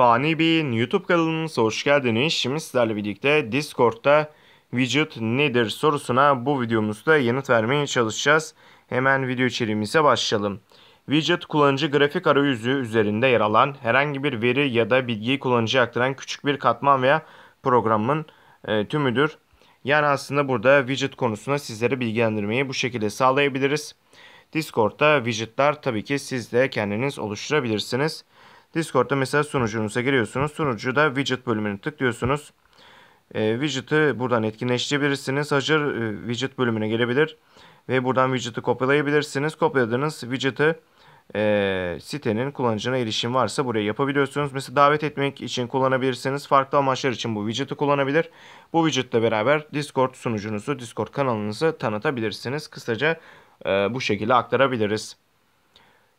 Fani Bey'in YouTube kanalına hoş geldiniz. Şimdi sizlerle birlikte Discord'da widget nedir sorusuna bu videomuzda yanıt vermeye çalışacağız. Hemen video içeriğimize başlayalım. Widget kullanıcı grafik arayüzü üzerinde yer alan herhangi bir veri ya da bilgiyi kullanıcıya aktaran küçük bir katman veya programın e, tümüdür. Yani aslında burada widget konusunda sizlere bilgilendirmeyi bu şekilde sağlayabiliriz. Discord'da widgetler tabii ki siz de kendiniz oluşturabilirsiniz. Discord'da mesela sunucunuza giriyorsunuz. Sunucuda widget bölümünü tıklıyorsunuz. E, widget'ı buradan etkinleştirebilirsiniz. Hazır e, widget bölümüne gelebilir ve buradan widget'ı kopyalayabilirsiniz. Kopyaladığınız widget'ı e, sitenin kullanıcına erişim varsa buraya yapabiliyorsunuz. Mesela davet etmek için kullanabilirsiniz. Farklı amaçlar için bu widget'ı kullanabilir. Bu widget'le beraber Discord sunucunuzu, Discord kanalınızı tanıtabilirsiniz. Kısaca e, bu şekilde aktarabiliriz.